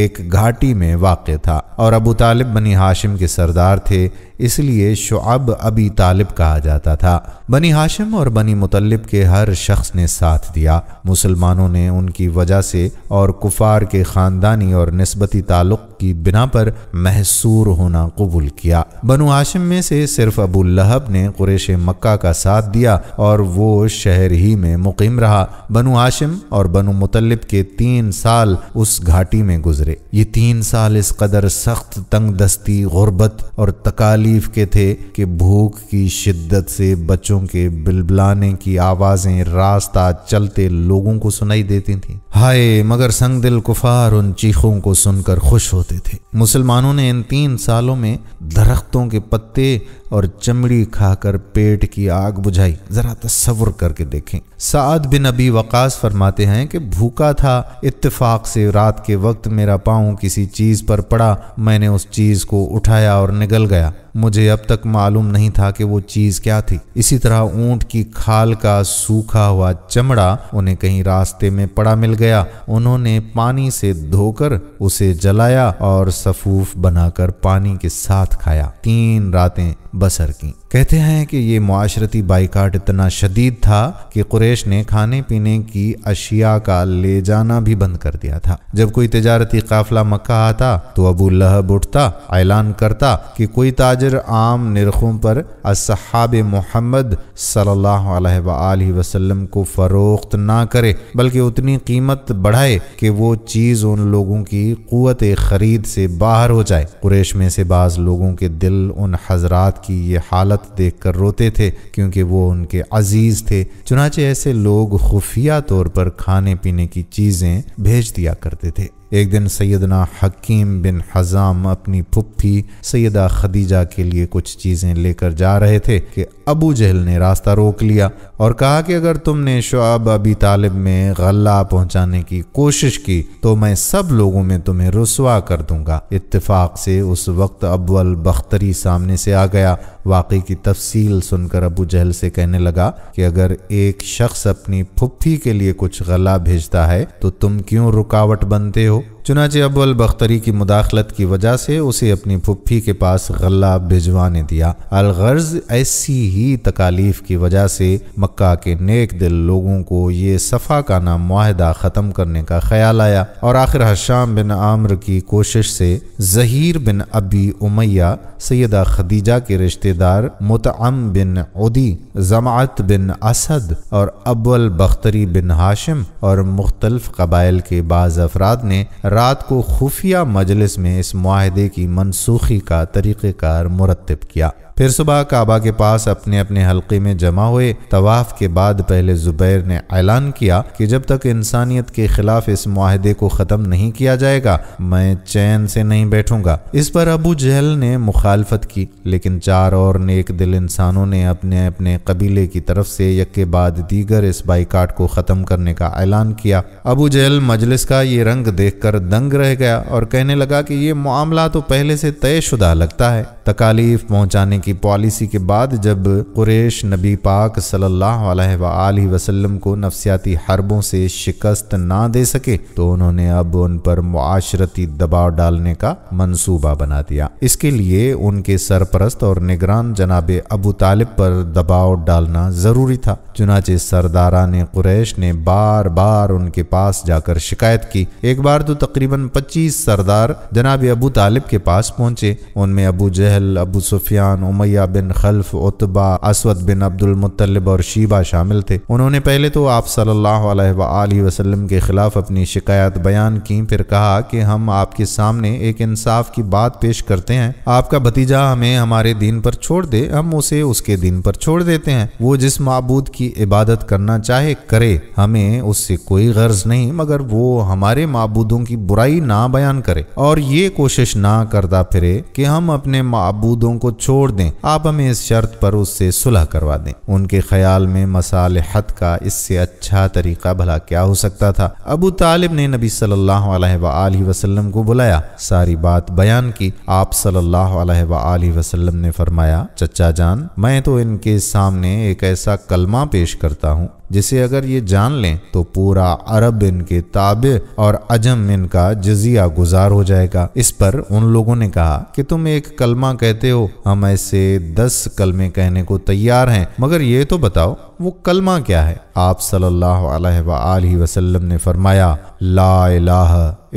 एक घाटी में वाक़ था और अबू तालिब बनी हाशिम के सरदार थे इसलिए शुअब अबी तालिब कहा जाता था बनी हाशिम और बनी मुतलब के हर शख्स ने साथ दिया मुसलमानों ने उनकी वजह से और कुफार के ख़ानदानी और नस्बती ताल्लुक़ की बिना पर महसूर होना कबूल किया बनु हाशिम में से सिर्फ अबू लहब ने कुरेश मक्का का साथ दिया और वो शहर ही में मुकीम रहा बनु हाशिम और बनु मुतलब के तीन साल उस घाटी में गुजरे ये तीन साल इस कदर सख्त तंग दस्ती गुर्बत और तकाली तकलीफ के थे कि भूख की शिद्दत से बच्चों के बिलबिलाने की आवाज़ें रास्ता चलते लोगों को सुनाई देती थीं हाय मगर संग दिल कुफार उन चीखों को सुनकर खुश होते थे मुसलमानों ने इन तीन सालों में दरख्तों के पत्ते और चमड़ी खाकर पेट की आग बुझाई ज़रा तस्वुर करके देखें साद बिन अबी वकास फरमाते हैं कि भूखा था इत्तेफाक से रात के वक्त मेरा पाँव किसी चीज़ पर पड़ा मैंने उस चीज़ को उठाया और निगल गया मुझे अब तक मालूम नहीं था कि वो चीज़ क्या थी इसी तरह ऊंट की खाल का सूखा हुआ चमड़ा उन्हें कहीं रास्ते में पड़ा मिल गया उन्होंने पानी से धोकर उसे जलाया और सफूफ बनाकर पानी के साथ खाया तीन रातें बसर की कहते हैं कि ये माशरती बाइकाट इतना शदीद था कि कुरेश ने खाने पीने की अशिया का ले जाना भी बंद कर दिया था जब कोई तजारती काफिला मक्का आता तो अबू लहब उठता ऐलान करता कि कोई ताजर आम निरखों पर असहाब मोहम्मद सल्लल्लाहु को फरोख्त ना करे बल्कि उतनी कीमत बढ़ाए कि वो चीज़ उन लोगों की कुत ख़रीद से बाहर हो जाए कुरेश में से बाज़ लोगों के दिल उन हजरात की ये हालत देख कर रोते थे क्योंकि वो उनके अजीज़ थे चुनाचे ऐसे लोग खुफिया तौर पर खाने पीने की चीज़ें भेज दिया करते थे एक दिन सैदना हकीम बिन हज़ाम अपनी पुप्पी सैदा खदीजा के लिए कुछ चीज़ें लेकर जा रहे थे कि अबू जहल ने रास्ता रोक लिया और कहा कि अगर तुमने शुआब अबी तालिब में गल्ला पहुंचाने की कोशिश की तो मैं सब लोगों में तुम्हें रसुआ कर दूंगा इत्तेफाक से उस वक्त अव्वल बख्तरी सामने से आ गया वाकई की तफसील सुनकर अबू जहल से कहने लगा कि अगर एक शख्स अपनी पुप्फी के लिए कुछ गला भेजता है तो तुम क्यों रुकावट बनते हो ¡Gracias! चुनाचे अबुल बख्तरी की मुदाखलत की वजह से उसे अपनी पुप्फी के पास गल्ला भिजवाने दिया अलगर्ज ऐसी ही तकालीफ की वजह से मक्का के नेक दिल लोगों को ये सफ़ा का नाम माहदा ख़त्म करने का ख्याल आया और आखिर हशाम बिन आम्र की कोशिश से जहीर बिन अबी उमैया सैदा खदीजा के रिश्तेदार मुतम बिन उदी जमात बिन असद और अबुल बख्तरी बिन हाशिम और मुख्तलफ़ कबाइल के बाज़ अफराद ने रात को खुफिया मजलिस में इस माहदे की मनसूखी का तरीक़ार मुरतब किया फिर सुबह काबा के पास अपने अपने हल्के में जमा हुए तवाफ के बाद पहले जुबैर ने ऐलान किया कि जब तक इंसानियत के खिलाफ इस माहदे को ख़त्म नहीं किया जाएगा मैं चैन से नहीं बैठूंगा इस पर अबू जहल ने मुखालफत की लेकिन चार और नेक दिल इंसानों ने अपने अपने कबीले की तरफ से यके बाद दीगर इस बाइकाट को ख़त्म करने का ऐलान किया अबू जहल मजलिस का ये रंग देख दंग रह गया और कहने लगा कि ये मामला तो पहले से तय लगता है तकालीफ पहुंचाने की पॉलिसी के बाद जब कुरेश नबी पाक सल्लल्लाहु अलैहि वसल्लम को नफसियाती हरबों से शिकस्त ना दे सके तो उन्होंने अब उन पर मुआशरती दबाव डालने का मंसूबा बना दिया इसके लिए उनके सरपरस्त और निगरान जनाब अबू तालिब पर दबाव डालना जरूरी था चुनाचे सरदारा ने कुरैश ने बार बार उनके पास जाकर शिकायत की एक बार तो तकरीबन 25 सरदार जनाब अबू तालिब के पास पहुंचे उनमें अबू जहल अबू सुफियान उमैया बिन खल्फ उतबा असवद बिन मुतलब और शीबा शामिल थे उन्होंने पहले तो आप सल्लल्लाहु अलैहि वसल्लम के खिलाफ अपनी शिकायत बयान की फिर कहा कि हम आपके सामने एक इंसाफ की बात पेश करते हैं आपका भतीजा हमें हमारे दिन पर छोड़ दे हम उसे उसके दिन पर छोड़ देते हैं वो जिस मबूद की इबादत करना चाहे करे हमें उससे कोई गर्ज नहीं मगर वो हमारे मबूदों की बुराई ना बयान करे और ये कोशिश ना करता फिरे कि हम अपने मबूदों को छोड़ दें दें आप हमें इस शर्त पर उससे सुलह करवा दें उनके ख्याल में मसाल हत का इससे अच्छा तरीका भला क्या हो सकता था अबू तालिब ने नबी सल्लल्लाहु अलैहि वसल्लम को बुलाया सारी बात बयान की आप सल्लल्लाहु अलैहि वसल्लम ने फरमाया चचा जान मैं तो इनके सामने एक ऐसा कलमा पेश करता हूँ जिसे अगर ये जान लें तो पूरा अरब इनके ताबे और अजम इनका जजिया गुजार हो जाएगा इस पर उन लोगों ने कहा कि तुम एक कलमा कहते हो हम ऐसे दस कलमे कहने को तैयार हैं मगर ये तो बताओ वो कलमा क्या है आप सल्लल्लाहु अलैहि वसल्लम ने फरमाया ला इलाह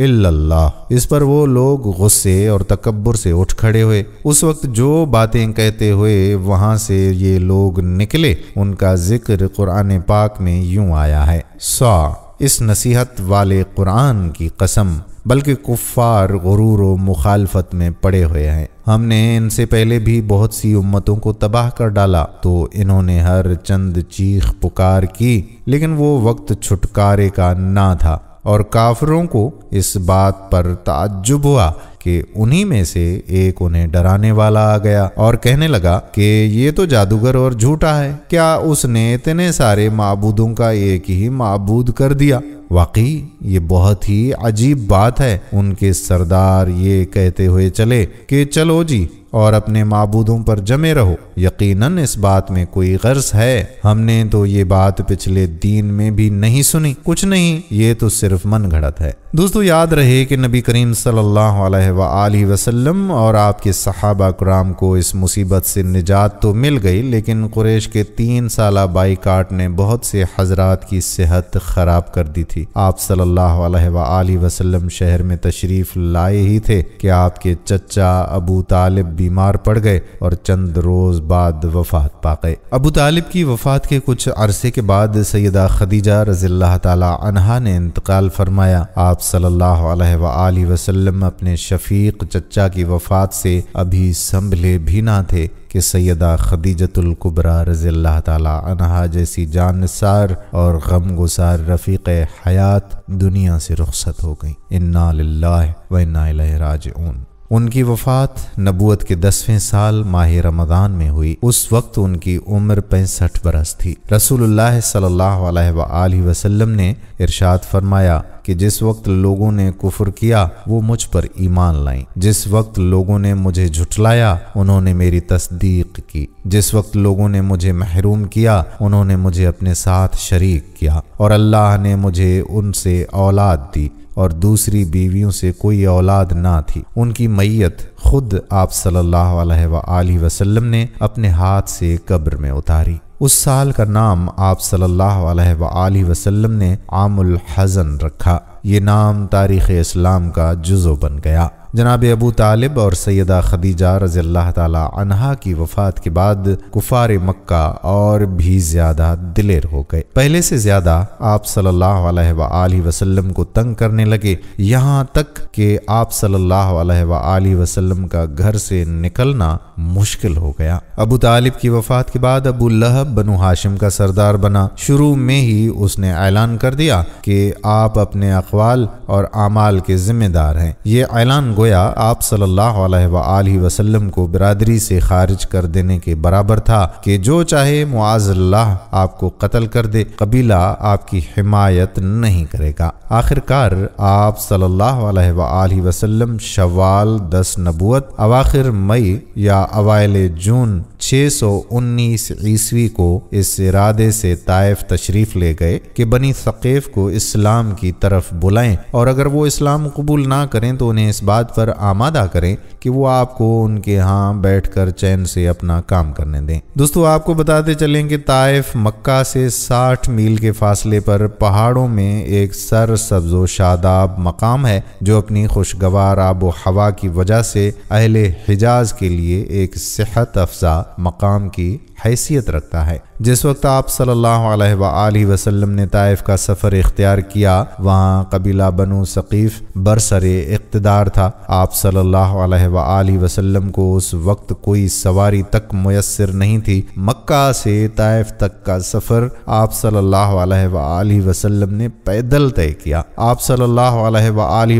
इल्लल्लाह इस पर वो लोग गुस्से और तकबर से उठ खड़े हुए उस वक्त जो बातें कहते हुए वहां से ये लोग निकले उनका जिक्र कुरान पाक में यूं आया है सा इस नसीहत वाले कुरान की कसम बल्कि कुफ़ार गुरूर व मुखालफत में पड़े हुए हैं हमने इनसे पहले भी बहुत सी उम्मतों को तबाह कर डाला तो इन्होंने हर चंद चीख पुकार की लेकिन वो वक्त छुटकारे का ना था और काफरों को इस बात पर ताज्जुब हुआ कि उन्हीं में से एक उन्हें डराने वाला आ गया और कहने लगा कि ये तो जादूगर और झूठा है क्या उसने इतने सारे मबूदों का एक ही मबूद कर दिया वाकई ये बहुत ही अजीब बात है उनके सरदार ये कहते हुए चले कि चलो जी और अपने मबूदों पर जमे रहो यकीनन इस बात में कोई गर्ज है हमने तो ये बात पिछले दिन में भी नहीं सुनी कुछ नहीं ये तो सिर्फ मन घड़त है दोस्तों याद रहे कि नबी करीम सल्लल्लाहु अलैहि वसल्लम और आपके सहाबा कराम को इस मुसीबत से निजात तो मिल गई लेकिन कुरेश के तीन साल बाईकाट ने बहुत से हजरात की सेहत खराब कर दी थी आप सल्लल्लाहु अलैहि वसल्लम शहर में तशरीफ लाए ही थे कि आपके चचा अबू तालिब बीमार पड़ गए और चंद रोज़ बाद वफात पा गए अबू तालिब की वफात के कुछ अरसे के बाद सैदा खदीजा रज़ील्ला तहा ने इंतकाल फरमाया आप सल्ला वसलम अपने शफीक चचा की वफात से अभी संभले भी ना थे कि सैदा खदीजतुल्कुबरा रज़ील्ला तहा जैसी जानसार और गम गुसार रफ़ीक हयात दुनिया से रुखसत हो गई इन्ना व इन्ना राजऊन उनकी वफ़ात नबूत के दसवें साल माह रमदान में हुई उस वक्त उनकी उम्र पैंसठ बरस थी रसूलुल्लाह सल्लल्लाहु अलैहि वसल्लम ने इरशाद फरमाया कि जिस वक्त लोगों ने कुफर किया वो मुझ पर ईमान लाई जिस वक्त लोगों ने मुझे झुठलाया उन्होंने मेरी तस्दीक की जिस वक्त लोगों ने मुझे महरूम किया उन्होंने मुझे अपने साथ शरीक किया और अल्लाह ने मुझे उनसे औलाद दी और दूसरी बीवियों से कोई औलाद ना थी उनकी मैयत खुद आप सल्लल्लाहु अलैहि वसल्लम ने अपने हाथ से कब्र में उतारी उस साल का नाम आप सल्लल्लाहु अलैहि वसल्लम ने आमुल हज़न रखा ये नाम तारीख़ इस्लाम का जुज़ो बन गया जनाब अबू तालिब और सैदा खदीजा रज़ी तहा की वफ़ात के बाद कुफार मक्का और भी ज़्यादा दिलेर हो गए पहले से ज़्यादा आप सल्लल्लाहु अलैहि वसल्लम को तंग करने लगे यहाँ तक कि आप सल्लल्लाहु अलैहि वसल्लम का घर से निकलना मुश्किल हो गया अबू तालिब की वफ़ात के बाद अबू लहब बनु हाशिम का सरदार बना शुरू में ही उसने ऐलान कर दिया कि आप अपने अकवाल और आमाल के जिम्मेदार हैं ये ऐलान गोया आप सल्लल्लाहु अलैहि वसल्लम को बिरादरी से खारिज कर देने के बराबर था कि जो चाहे मुआजल्लाह आपको कत्ल कर दे कबीला आपकी हिमायत नहीं करेगा आखिरकार आप सल्लल्लाहु अलैहि वसल्लम शवाल दस नबूत अवाखिर मई या अवायल जून 619 ईस्वी को इस इरादे से ताइफ तशरीफ ले गए कि बनी सकीफ को इस्लाम की तरफ बुलाएं और अगर वो इस्लाम कबूल ना करें तो उन्हें इस बात पर आमादा करें कि वो आपको उनके यहाँ कर चैन से अपना काम करने दें दोस्तों आपको बताते चलें कि ताइफ मक्का से 60 मील के फासले पर पहाड़ों में एक सर सब्जो शादाब मकाम है जो अपनी खुशगवार आबो हवा की वजह से अहले हिजाज के लिए एक सेहत अफजा मकाम की हैसियत रखता है जिस वक्त आप सल्ला वसलम ने ताइफ का सफ़र इख्तियार किया वहाँ कबीला बनु सकीफ़ बरसर इकतदार था आप सल्ला वसलम को उस वक्त कोई सवारी तक मैसर नहीं थी मक्का से ताइफ तक का सफ़र आप सल्ला वसलम ने पैदल तय किया आप सल्ला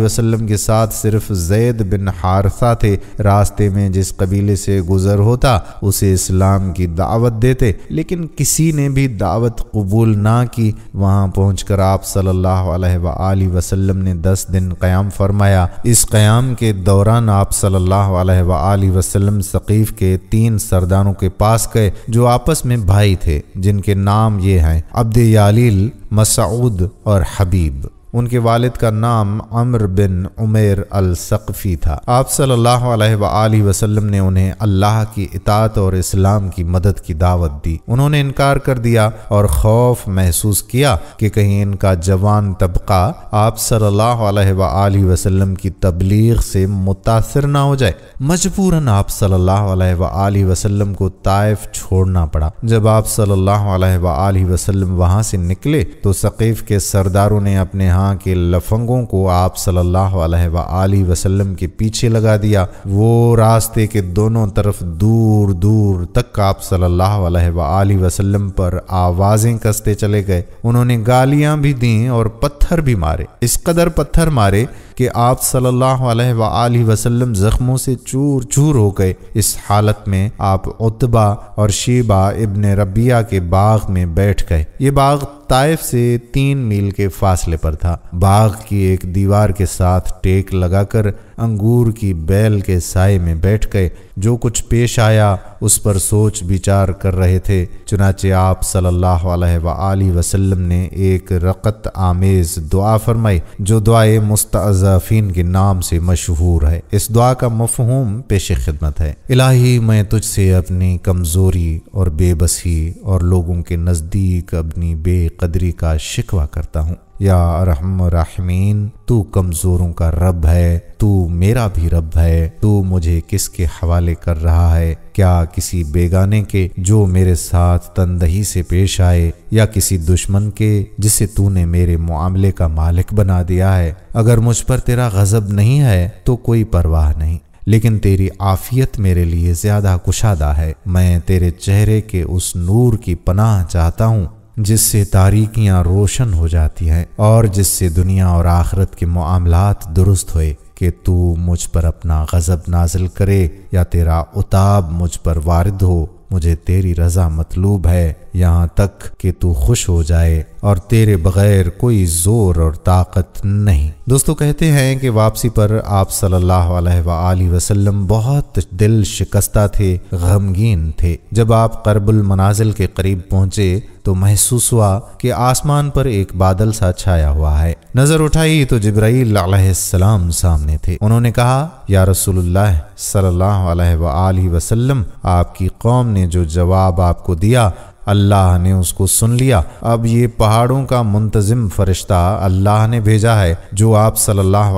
वसलम के साथ सिर्फ जैद बिन हारसा थे रास्ते में जिस कबीले से गुजर होता उसे इस्लाम की दावत देते लेकिन किसी ने भी दावत कबूल ना की वहाँ पहुँच कर आप सल्लल्लाहु अलैहि वसल्लम ने दस दिन क़याम फरमाया इस क़याम के दौरान आप सल्लल्लाहु अलैहि वसल्लम सकीफ़ के तीन सरदारों के पास गए जो आपस में भाई थे जिनके नाम ये हैं अब्दयालील यालील मसऊद और हबीब उनके वालिद का नाम अमर बिन उमेर अल सकफ़ी था आप सल्लल्लाहु अलैहि वसल्लम ने उन्हें अल्लाह की इतात और इस्लाम की मदद की दावत दी उन्होंने इनकार कर दिया और खौफ महसूस किया कि कहीं इनका जवान तबका आप सल्लल्लाहु अलैहि वसल्लम की तबलीग से मुतासर ना हो जाए मजबूरन आप सल्लल्लाहु अलैहि वसल्लम को ताइफ छोड़ना पड़ा जब आप सल्लल्लाहु अलैहि वसल्लम वहाँ से निकले तो सकीफ़ के सरदारों ने अपने यहाँ के लफंगों को आप सल्लल्लाहु अलैहि वसल्लम के पीछे लगा दिया वो रास्ते के दोनों तरफ दूर दूर तक आप सल्लल्लाहु अलैहि वसल्लम पर आवाज़ें कसते चले गए उन्होंने गालियां भी दी और पत्थर भी मारे इस कदर पत्थर मारे कि आप सल्लल्लाहु अलैहि वसल्लम ज़ख्मों से चूर चूर हो गए इस हालत में आप उतबा और शीबा इबन रबिया के बाग में बैठ गए ये बाग ताइफ से तीन मील के फासले पर था बाग की एक दीवार के साथ टेक लगाकर अंगूर की बैल के साय में बैठ गए जो कुछ पेश आया उस पर सोच विचार कर रहे थे चुनाचे आप सल्लल्लाहु अलैहि वसल्लम ने एक रकत आमेज दुआ फरमाई जो दुआए मुस्तज़ मुजाफिन के नाम से मशहूर है इस दुआ का मफहूम पेश खिदमत है इलाही मैं तुझसे अपनी कमज़ोरी और बेबसी और लोगों के नज़दीक अपनी बेकदरी का शिकवा करता हूँ या रहम रहमीन तू कमज़ोरों का रब है तू मेरा भी रब है तू मुझे किसके हवाले कर रहा है क्या किसी बेगाने के जो मेरे साथ तनदही से पेश आए या किसी दुश्मन के जिसे तूने मेरे मामले का मालिक बना दिया है अगर मुझ पर तेरा गज़ब नहीं है तो कोई परवाह नहीं लेकिन तेरी आफियत मेरे लिए ज़्यादा कुशादा है मैं तेरे चेहरे के उस नूर की पनाह चाहता हूँ जिससे तारीकियां रोशन हो जाती हैं और जिससे दुनिया और आखरत के मामलात दुरुस्त होए कि तू मुझ पर अपना गज़ब नाजिल करे या तेरा उताब मुझ पर वारद हो मुझे तेरी रज़ा मतलूब है यहाँ तक कि तू खुश हो जाए और तेरे बगैर कोई जोर और ताकत नहीं दोस्तों कहते हैं कि वापसी पर आप सल्लल्लाहु अलैहि वसल्लम बहुत दिल शिकस्ता थे गमगीन थे जब आप करबुल मनाजिल के करीब पहुंचे तो महसूस हुआ कि आसमान पर एक बादल सा छाया हुआ है नजर उठाई तो जबराइल सलाम सामने थे उन्होंने कहा या रसूलुल्लाह सल्लल्लाहु अलैहि वसल्लम आपकी कौम ने जो जवाब आपको दिया अल्लाह ने उसको सुन लिया अब ये पहाड़ों का मुंतजिम फरिश्ता अल्लाह ने भेजा है जो आप सल्लाह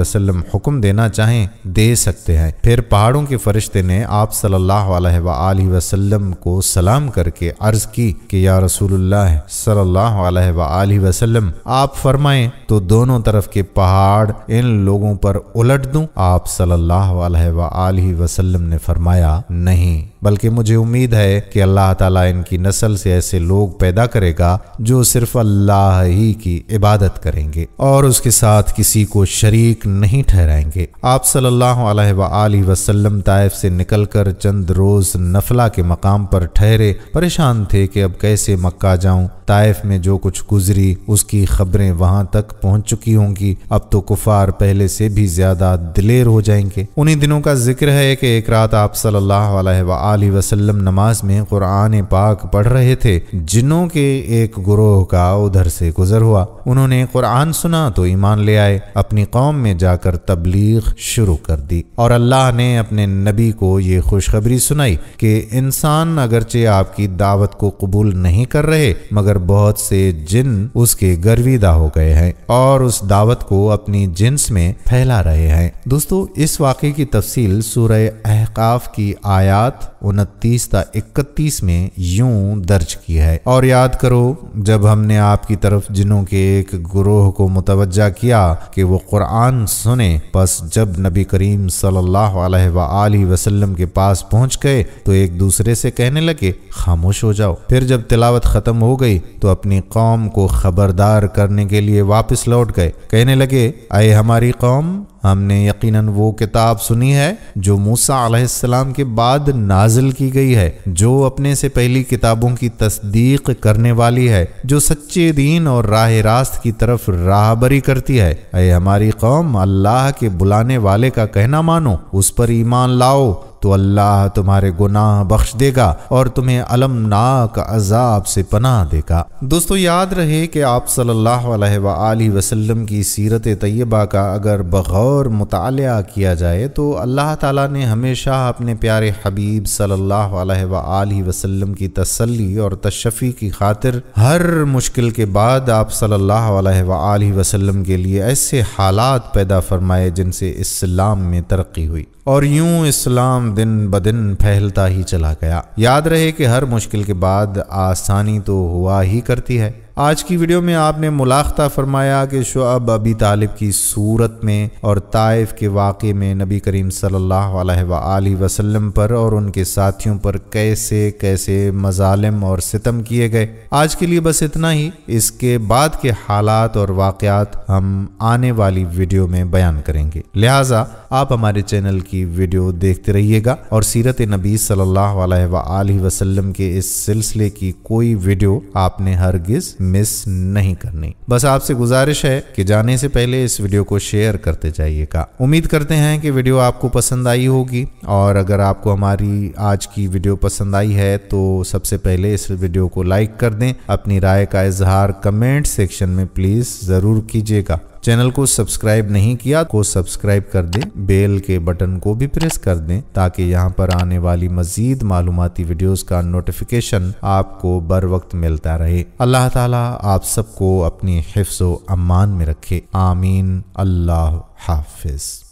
वसल्लम हुक्म देना चाहें दे सकते हैं फिर पहाड़ों के फरिश्ते ने आप सल्ला वसल्लम को सलाम करके अर्ज की कि या रसूलुल्लाह सल्लल्लाहु वसलम वसल्लम आप फरमाएं तो दोनों तरफ के पहाड़ इन लोगों पर उलट दूं आप सल्लल्लाहु वसल्लम ने फरमाया नहीं बल्कि मुझे उम्मीद है कि अल्लाह ताला इनकी नस्ल से ऐसे लोग पैदा करेगा जो सिर्फ अल्लाह ही की इबादत करेंगे और उसके साथ किसी को शरीक नहीं ठहराएंगे आप सल्लल्लाहु अलैहि वसल्लम ताइफ से निकलकर चंद रोज नफला के मकाम पर ठहरे परेशान थे कि अब कैसे मक्का जाऊं ताइफ में जो कुछ गुजरी उसकी खबरें वहां तक पहुंच चुकी होंगी अब तो कुफार पहले से भी ज्यादा दिलेर हो जाएंगे उन्हीं दिनों का जिक्र है कि एक रात आप सल्लल्लाहु अलैहि वसल्लम नमाज में कुरान पाक पाक पढ़ रहे थे जिन्हों के एक गुरोह का उधर से गुजर हुआ उन्होंने कुरान सुना तो ईमान ले आए अपनी कौम में जाकर तबलीग शुरू कर दी और अल्लाह ने अपने नबी को ये खुशखबरी सुनाई कि इंसान अगरचे आपकी दावत को कबूल नहीं कर रहे मगर बहुत से जिन उसके गर्विदा हो गए हैं और उस दावत को अपनी जिन्स में फैला रहे हैं दोस्तों इस वाक़े की तफसील सूर्य अहकाफ की आयात उनतीस इकतीस में यूं दर्ज की है और याद करो जब हमने आपकी तरफ जिनों के एक गुरोह को मुतवजा किया कि वो कुरान सुने बस जब नबी करीम सल्लल्लाहु अलैहि वसल्लम के पास पहुंच गए तो एक दूसरे से कहने लगे खामोश हो जाओ फिर जब तिलावत ख़त्म हो गई तो अपनी कौम को खबरदार करने के लिए वापस लौट गए कहने लगे आए हमारी कौम हमने यकीनन वो किताब सुनी है जो मूसा अलैहिस्सलाम के बाद नाजिल की गई है जो अपने से पहली किताबों की तस्दीक करने वाली है जो सच्चे दीन और राह रास्त की तरफ राहबरी करती है अरे हमारी कौम अल्लाह के बुलाने वाले का कहना मानो उस पर ईमान लाओ तो अल्लाह तुम्हारे गुनाह बख्श देगा और तुम्हें अलमनाक अजाब से पनाह देगा दोस्तों याद रहे कि आप सल्लल्लाहु अलैहि वसल्लम की सीरत तय्यबा का अगर बगौर मुताल किया जाए तो अल्लाह ताला ने हमेशा अपने प्यारे हबीब सल्लल्लाहु अलैहि वसल्लम की तसल्ली और तशफ़ी की खातिर हर मुश्किल के बाद आप सल्ला वसलम के लिए ऐसे हालात पैदा फरमाए जिनसे इस्लाम में तरक्की हुई और यूं इस्लाम दिन ब दिन फैलता ही चला गया याद रहे कि हर मुश्किल के बाद आसानी तो हुआ ही करती है आज की वीडियो में आपने मुलाखता फरमाया कि शुअब अबी तालिब की सूरत में और ताइफ के वाक़े में नबी करीम सल्लल्लाहु अलैहि वसल्लम पर और उनके साथियों पर कैसे कैसे मजालम और सितम किए गए आज के लिए बस इतना ही इसके बाद के हालात और वाकयात हम आने वाली वीडियो में बयान करेंगे लिहाजा आप हमारे चैनल की वीडियो देखते रहिएगा और सीरत नबी सल्लल्लाहु अलैहि वसल्लम के इस सिलसिले की कोई वीडियो आपने हरगिज़ मिस नहीं करनी बस आपसे गुजारिश है कि जाने से पहले इस वीडियो को शेयर करते जाइएगा उम्मीद करते हैं कि वीडियो आपको पसंद आई होगी और अगर आपको हमारी आज की वीडियो पसंद आई है तो सबसे पहले इस वीडियो को लाइक कर दें अपनी राय का इजहार कमेंट सेक्शन में प्लीज़ ज़रूर कीजिएगा चैनल को सब्सक्राइब नहीं किया को तो सब्सक्राइब कर दें बेल के बटन को भी प्रेस कर दें ताकि यहाँ पर आने वाली मजीद मालूमती वीडियोस का नोटिफिकेशन आपको बर वक्त मिलता रहे अल्लाह ताला आप सबको अपनी हिफ्स अमान में रखे आमीन अल्लाह हाफिज़